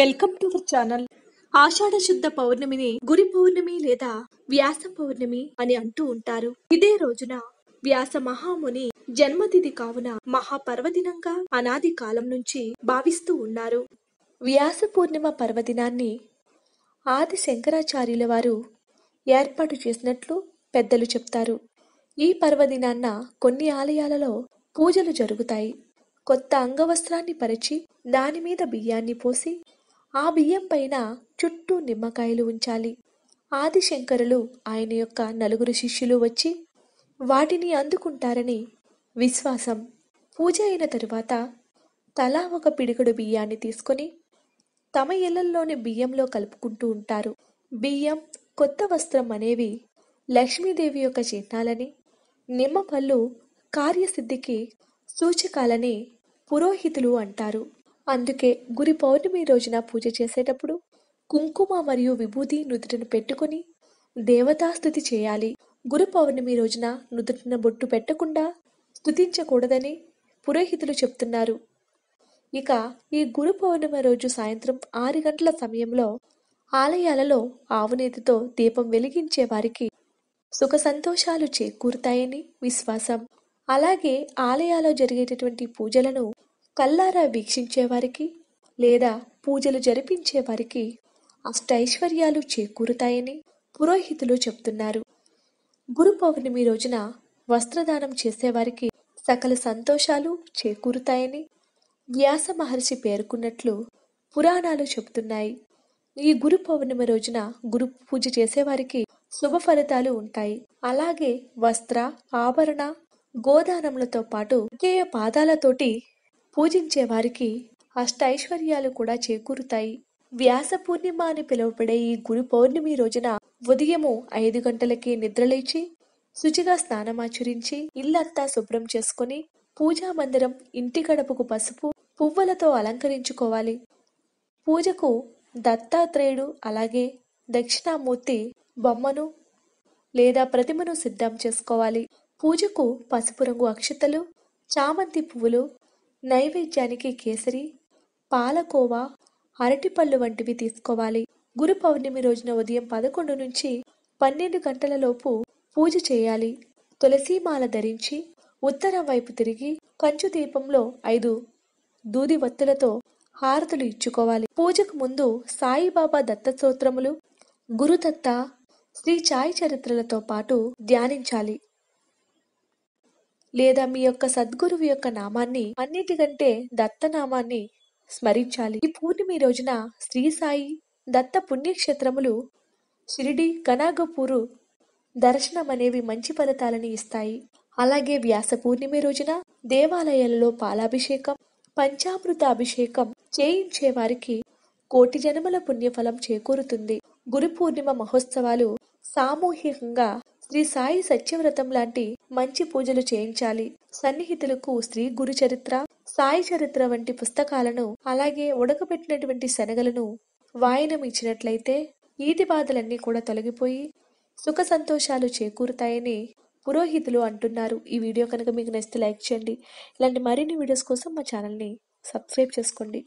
welcome to our channel ఆషాఢ శుద్ధ పౌర్ణమిని గురి పౌర్ణమి లేదా వ్యాస పౌర్ణమి అని అంటూ ఉంటారు ఇదే రోజున వ్యాస మహాముని జన్మతిథి కావున మహాపర్వదినంగా అనాది కాలం నుంచి భావిస్తూ ఉన్నారు వ్యాస పూర్ణిమ పర్వదినాన్ని ఆది శంకరాచార్యుల వారు ఏర్పాటు చేసినట్లు పెద్దలు చెప్తారు ఈ పర్వదినాన్న కొన్ని ఆలయాలలో పూజలు జరుగుతాయి కొత్త అంగవస్త్రాన్ని పరిచి దానిమీద బియ్యాన్ని పోసి ఆ బియ్యం పైన చుట్టూ నిమ్మకాయలు ఉంచాలి ఆదిశంకరులు ఆయన యొక్క నలుగురు శిష్యులు వచ్చి వాటిని అందుకుంటారని విశ్వాసం పూజ అయిన తరువాత తలా ఒక పిడుగుడు బియ్యాన్ని తీసుకొని తమ ఇళ్లలోని బియ్యంలో కలుపుకుంటూ ఉంటారు బియ్యం కొత్త వస్త్రం అనేవి లక్ష్మీదేవి యొక్క చిహ్నాలని నిమ్మపళ్ళు కార్యసిద్ధికి సూచకాలని పురోహితులు అంటారు అందుకే గురి పౌర్ణమి రోజున పూజ చేసేటప్పుడు కుంకుమ మరియు విభూతి నుదుటను పెట్టుకొని దేవతాస్థుతి చేయాలి గురు పౌర్ణమి రోజున నుదుటిన బొట్టు పెట్టకుండా స్థుతించకూడదని పురోహితులు చెప్తున్నారు ఇక ఈ గురు పౌర్ణమి రోజు సాయంత్రం ఆరు గంటల సమయంలో ఆలయాలలో ఆవునేతితో దీపం వెలిగించే వారికి సుఖ సంతోషాలు చేకూరుతాయని విశ్వాసం అలాగే ఆలయాల్లో జరిగేటటువంటి పూజలను కల్లారా వీక్షించేవారికి లేదా పూజలు జరిపించేవారికి అష్టైశ్వర్యాలు చేకూరుతాయని పురోహితులు చెప్తున్నారు గురు పౌర్ణమి రోజున వస్త్రదానం చేసేవారికి సకల సంతోషాలు చేకూరుతాయని వ్యాస మహర్షి పేర్కొన్నట్లు పురాణాలు చెబుతున్నాయి ఈ గురు పౌర్ణమి రోజున గురు పూజ చేసేవారికి శుభ ఫలితాలు ఉంటాయి అలాగే వస్త్ర ఆభరణ గోదానములతో పాటు విజయ పాదాలతోటి పూజించే వారికి అష్ట ఐశ్వర్యాలు కూడా చేకూరుతాయి వ్యాస పూర్ణిమ అని పిలువబడే ఈ గురు పౌర్ణమి రోజున ఉదయము ఐదు గంటలకి నిద్రలేచి శుచిగా స్నానమాచరించి ఇల్లంతా శుభ్రం చేసుకుని పూజా మందిరం ఇంటి గడపకు పసుపు పువ్వులతో అలంకరించుకోవాలి పూజకు దత్తాత్రేయుడు అలాగే దక్షిణామూర్తి బొమ్మను లేదా ప్రతిమను సిద్ధం చేసుకోవాలి పూజకు పసుపు రంగు అక్షతలు చామంతి పువ్వులు నైవేద్యానికి కేసరి పాలకోవా అరటిపళ్ళు వంటివి తీసుకోవాలి గురు పౌర్ణమి రోజున ఉదయం పదకొండు నుంచి పన్నెండు గంటలలోపు పూజ చేయాలి తులసీమాల ధరించి ఉత్తరం వైపు తిరిగి కంచు దీపంలో ఐదు దూది వత్తులతో హారతులు ఇచ్చుకోవాలి పూజకు ముందు సాయిబాబా దత్త గురుదత్త శ్రీ చాయ్ చరిత్రలతో పాటు ధ్యానించాలి లేదా మీ యొక్క సద్గురువు యొక్క నామాన్ని అన్నిటికంటే దత్తనామాన్ని స్మరించాలి ఈ పూర్ణిమ రోజున శ్రీ సాయి దత్త పుణ్యక్షేత్రములు షిరిడి కనాగపూరు దర్శనం అనేవి మంచి ఫలితాలని ఇస్తాయి అలాగే వ్యాస పూర్ణిమ రోజున దేవాలయాలలో పాలాభిషేకం పంచామృత అభిషేకం చేయించే వారికి కోటి జనముల పుణ్యఫలం చేకూరుతుంది గురు పూర్ణిమ మహోత్సవాలు సామూహికంగా శ్రీ సాయి సత్యవ్రతం లాంటి మంచి పూజలు చేయించాలి సన్నిహితులకు స్త్రీ గురు చరిత్ర సాయి చరిత్ర వంటి పుస్తకాలను అలాగే ఉడకబెట్టినటువంటి శనగలను వాయనం ఇచ్చినట్లయితే ఈతి బాధలన్నీ కూడా తొలగిపోయి సుఖ సంతోషాలు చేకూరుతాయని పురోహితులు అంటున్నారు ఈ వీడియో కనుక మీకు నచ్చితే లైక్ చేయండి ఇలాంటి మరిన్ని వీడియోస్ కోసం మా ఛానల్ని సబ్స్క్రైబ్ చేసుకోండి